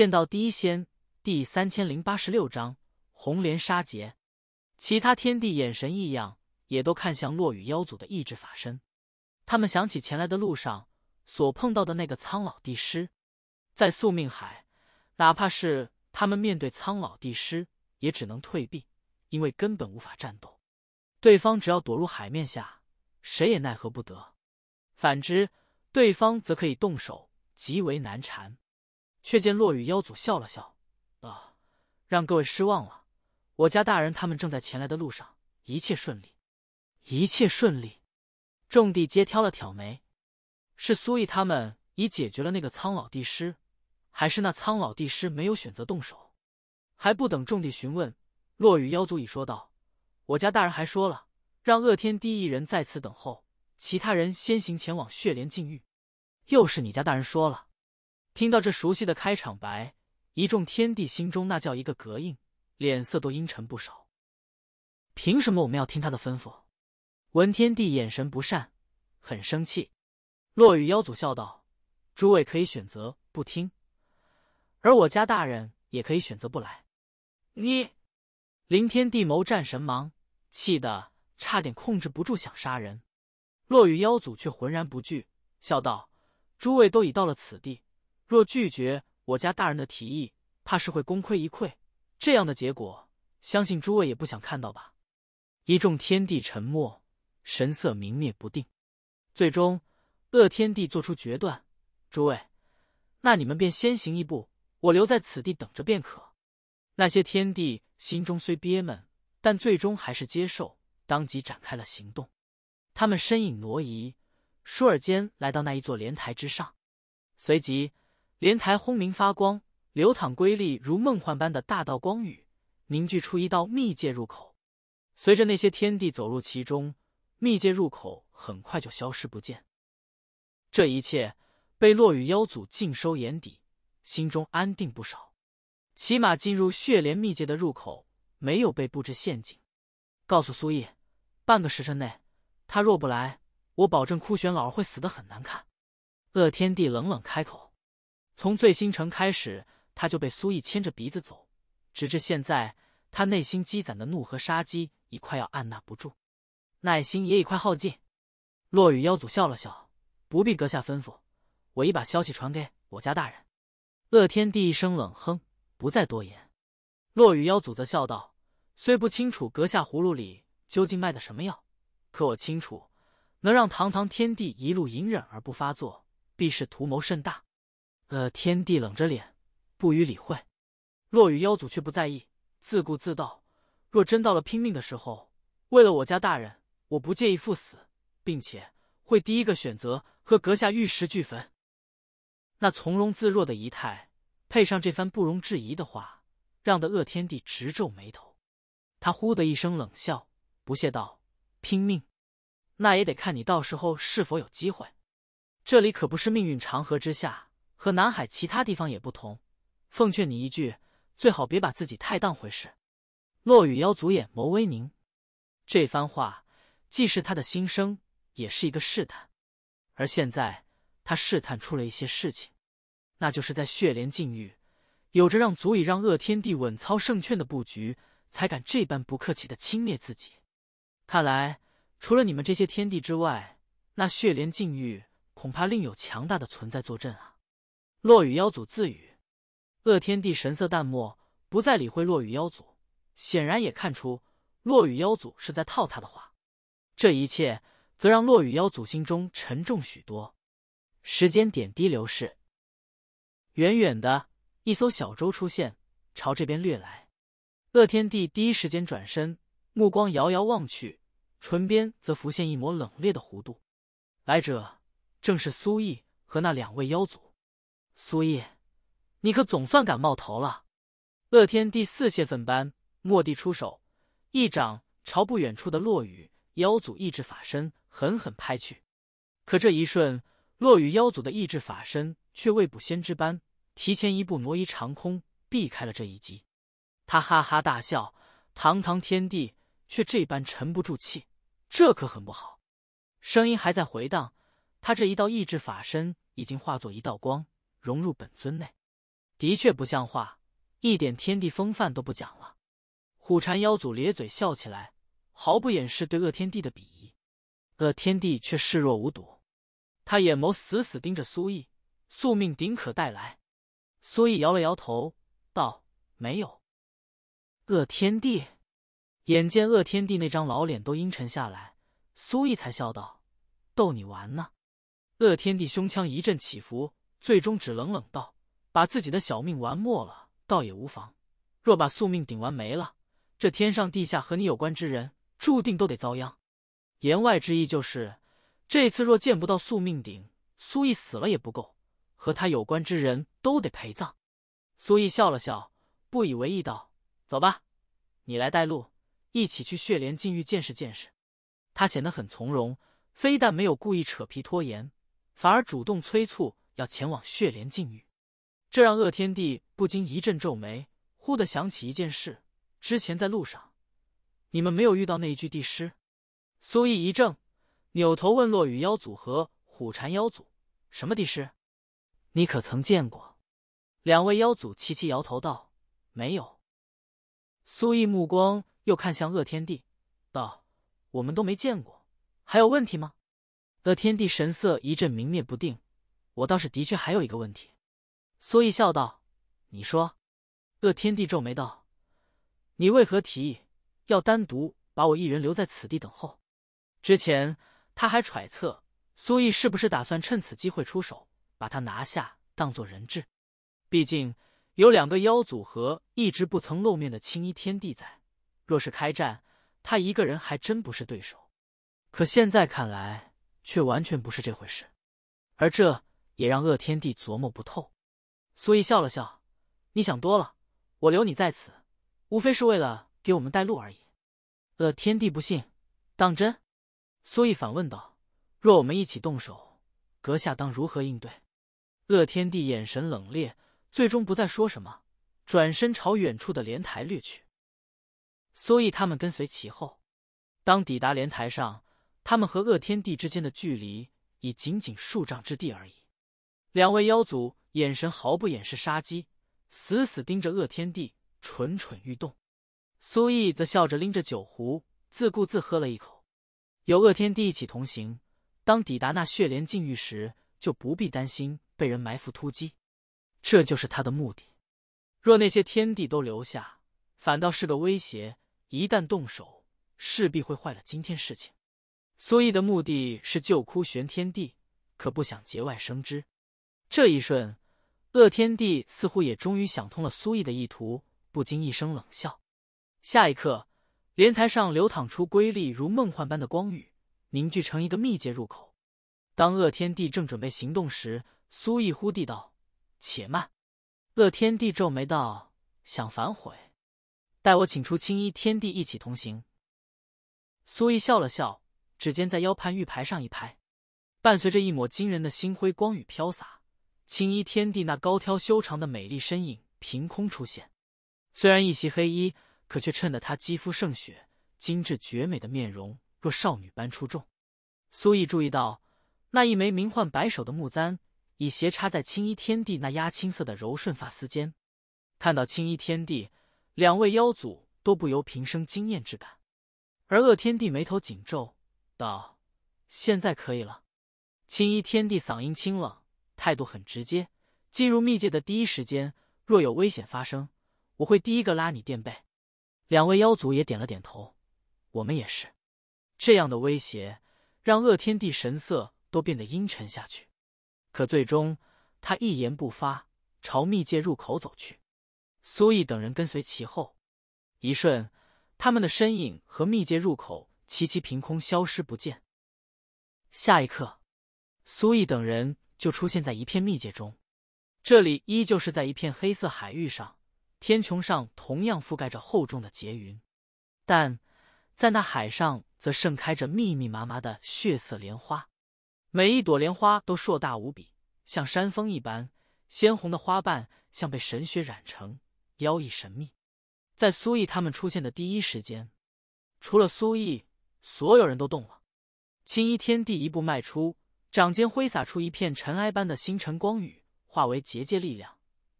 见到第一仙第三千零八十六章红莲杀劫，其他天地眼神异样，也都看向落雨妖族的意志法身。他们想起前来的路上所碰到的那个苍老帝师，在宿命海，哪怕是他们面对苍老帝师，也只能退避，因为根本无法战斗。对方只要躲入海面下，谁也奈何不得；反之，对方则可以动手，极为难缠。却见落雨妖祖笑了笑，啊，让各位失望了。我家大人他们正在前来的路上，一切顺利，一切顺利。众帝皆挑了挑眉，是苏毅他们已解决了那个苍老帝师，还是那苍老帝师没有选择动手？还不等众帝询问，落雨妖祖已说道：“我家大人还说了，让恶天第一人在此等候，其他人先行前往血莲禁域。”又是你家大人说了。听到这熟悉的开场白，一众天帝心中那叫一个膈应，脸色都阴沉不少。凭什么我们要听他的吩咐？文天帝眼神不善，很生气。落雨妖祖笑道：“诸位可以选择不听，而我家大人也可以选择不来。”你，林天帝谋战神芒，气得差点控制不住想杀人。落雨妖祖却浑然不惧，笑道：“诸位都已到了此地。”若拒绝我家大人的提议，怕是会功亏一篑。这样的结果，相信诸位也不想看到吧？一众天帝沉默，神色明灭不定。最终，恶天帝做出决断：诸位，那你们便先行一步，我留在此地等着便可。那些天帝心中虽憋闷，但最终还是接受，当即展开了行动。他们身影挪移，倏尔间来到那一座莲台之上，随即。莲台轰鸣发光，流淌瑰丽如梦幻般的大道光雨，凝聚出一道秘界入口。随着那些天地走入其中，秘界入口很快就消失不见。这一切被落雨妖祖尽收眼底，心中安定不少。起码进入血莲秘界的入口没有被布置陷阱。告诉苏毅，半个时辰内，他若不来，我保证枯玄老儿会死得很难看。恶天帝冷冷开口。从醉心城开始，他就被苏毅牵着鼻子走，直至现在，他内心积攒的怒和杀机已快要按捺不住，耐心也已快耗尽。落雨妖祖笑了笑：“不必阁下吩咐，我已把消息传给我家大人。”乐天帝一声冷哼，不再多言。落雨妖祖则笑道：“虽不清楚阁下葫芦里究竟卖的什么药，可我清楚，能让堂堂天帝一路隐忍而不发作，必是图谋甚大。”呃，天帝冷着脸不予理会，落雨妖祖却不在意，自顾自道：“若真到了拼命的时候，为了我家大人，我不介意赴死，并且会第一个选择和阁下玉石俱焚。”那从容自若的仪态，配上这番不容置疑的话，让的恶天帝直皱眉头。他忽的一声冷笑，不屑道：“拼命？那也得看你到时候是否有机会。这里可不是命运长河之下。”和南海其他地方也不同，奉劝你一句，最好别把自己太当回事。落雨妖祖眼眸微凝，这番话既是他的心声，也是一个试探。而现在他试探出了一些事情，那就是在血莲禁域有着让足以让恶天帝稳操胜券的布局，才敢这般不客气的轻蔑自己。看来，除了你们这些天帝之外，那血莲禁域恐怕另有强大的存在坐镇啊！落雨妖祖自语：“恶天帝神色淡漠，不再理会落雨妖祖。显然也看出落雨妖祖是在套他的话。这一切则让落雨妖祖心中沉重许多。”时间点滴流逝，远远的一艘小舟出现，朝这边掠来。乐天帝第一时间转身，目光遥遥望去，唇边则浮现一抹冷冽的弧度。来者正是苏毅和那两位妖祖。苏叶，你可总算敢冒头了！乐天帝四泄愤般蓦地出手，一掌朝不远处的落羽妖祖意志法身狠狠拍去。可这一瞬，落雨妖祖的意志法身却未卜先知般提前一步挪移长空，避开了这一击。他哈哈大笑，堂堂天帝却这般沉不住气，这可很不好。声音还在回荡，他这一道意志法身已经化作一道光。融入本尊内，的确不像话，一点天地风范都不讲了。虎禅妖祖咧嘴笑起来，毫不掩饰对恶天帝的鄙夷。恶天帝却视若无睹，他眼眸死死盯着苏毅，宿命顶可带来。苏毅摇了摇头，道：“没有。”恶天帝眼见恶天帝那张老脸都阴沉下来，苏毅才笑道：“逗你玩呢。”恶天帝胸腔一阵起伏。最终只冷冷道：“把自己的小命玩没了，倒也无妨。若把宿命顶完没了，这天上地下和你有关之人，注定都得遭殃。”言外之意就是，这次若见不到宿命顶，苏毅死了也不够，和他有关之人都得陪葬。苏毅笑了笑，不以为意道：“走吧，你来带路，一起去血莲禁域见识见识。”他显得很从容，非但没有故意扯皮拖延，反而主动催促。要前往血莲禁域，这让恶天帝不禁一阵皱眉。忽的想起一件事：之前在路上，你们没有遇到那一具帝尸？苏毅一怔，扭头问落雨妖祖和虎禅妖祖：“什么帝尸？你可曾见过？”两位妖祖齐齐摇头道：“没有。”苏毅目光又看向恶天帝，道：“我们都没见过，还有问题吗？”恶天帝神色一阵明灭不定。我倒是的确还有一个问题，苏毅笑道：“你说。”恶天帝皱眉道：“你为何提议要单独把我一人留在此地等候？”之前他还揣测苏毅是不是打算趁此机会出手，把他拿下当做人质。毕竟有两个妖组合一直不曾露面的青衣天帝在，若是开战，他一个人还真不是对手。可现在看来，却完全不是这回事。而这。也让恶天帝琢磨不透，苏毅笑了笑：“你想多了，我留你在此，无非是为了给我们带路而已。”恶天帝不信，当真？苏毅反问道：“若我们一起动手，阁下当如何应对？”恶天帝眼神冷冽，最终不再说什么，转身朝远处的莲台掠去。苏毅他们跟随其后，当抵达莲台上，他们和恶天帝之间的距离已仅仅数丈之地而已。两位妖族眼神毫不掩饰杀机，死死盯着恶天帝，蠢蠢欲动。苏毅则笑着拎着酒壶，自顾自喝了一口。有恶天帝一起同行，当抵达那血莲禁域时，就不必担心被人埋伏突击。这就是他的目的。若那些天帝都留下，反倒是个威胁。一旦动手，势必会坏了今天事情。苏毅的目的是救枯玄天帝，可不想节外生枝。这一瞬，恶天帝似乎也终于想通了苏毅的意图，不禁一声冷笑。下一刻，莲台上流淌出瑰丽如梦幻般的光雨，凝聚成一个秘界入口。当恶天帝正准备行动时，苏毅忽地道：“且慢！”乐天帝皱眉道：“想反悔？待我请出青衣天帝一起同行。”苏毅笑了笑，指尖在腰盘玉牌上一拍，伴随着一抹惊人的星辉光雨飘洒。青衣天帝那高挑修长的美丽身影凭空出现，虽然一袭黑衣，可却衬得她肌肤胜雪，精致绝美的面容若少女般出众。苏毅注意到，那一枚名唤“白首”的木簪已斜插在青衣天帝那压青色的柔顺发丝间。看到青衣天帝，两位妖祖都不由平生惊艳之感。而恶天帝眉头紧皱，道：“现在可以了。”青衣天帝嗓音清冷。态度很直接。进入秘界的第一时间，若有危险发生，我会第一个拉你垫背。两位妖族也点了点头。我们也是。这样的威胁让恶天帝神色都变得阴沉下去。可最终，他一言不发，朝秘界入口走去。苏毅等人跟随其后。一瞬，他们的身影和秘界入口齐齐凭空消失不见。下一刻，苏毅等人。就出现在一片密界中，这里依旧是在一片黑色海域上，天穹上同样覆盖着厚重的劫云，但在那海上则盛开着密密麻麻的血色莲花，每一朵莲花都硕大无比，像山峰一般，鲜红的花瓣像被神血染成，妖异神秘。在苏毅他们出现的第一时间，除了苏毅，所有人都动了，青衣天帝一步迈出。掌间挥洒出一片尘埃般的星辰光雨，化为结界力量，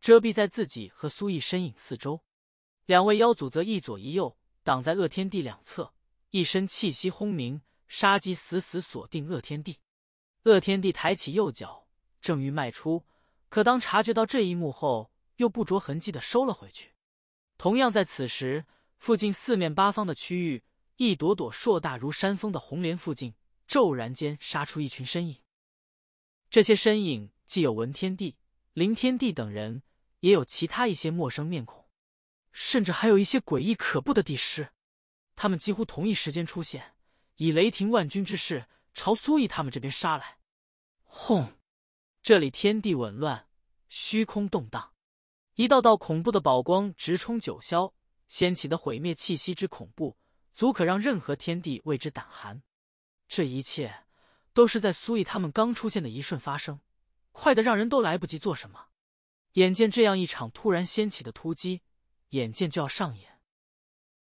遮蔽在自己和苏毅身影四周。两位妖祖则一左一右，挡在恶天地两侧，一身气息轰鸣，杀机死死锁定恶天地。恶天地抬起右脚，正欲迈出，可当察觉到这一幕后，又不着痕迹的收了回去。同样在此时，附近四面八方的区域，一朵朵硕大如山峰的红莲附近。骤然间杀出一群身影，这些身影既有文天帝、林天帝等人，也有其他一些陌生面孔，甚至还有一些诡异可怖的地师。他们几乎同一时间出现，以雷霆万钧之势朝苏毅他们这边杀来。轰！这里天地紊乱，虚空动荡，一道道恐怖的宝光直冲九霄，掀起的毁灭气息之恐怖，足可让任何天地为之胆寒。这一切都是在苏毅他们刚出现的一瞬发生，快得让人都来不及做什么。眼见这样一场突然掀起的突击，眼见就要上演。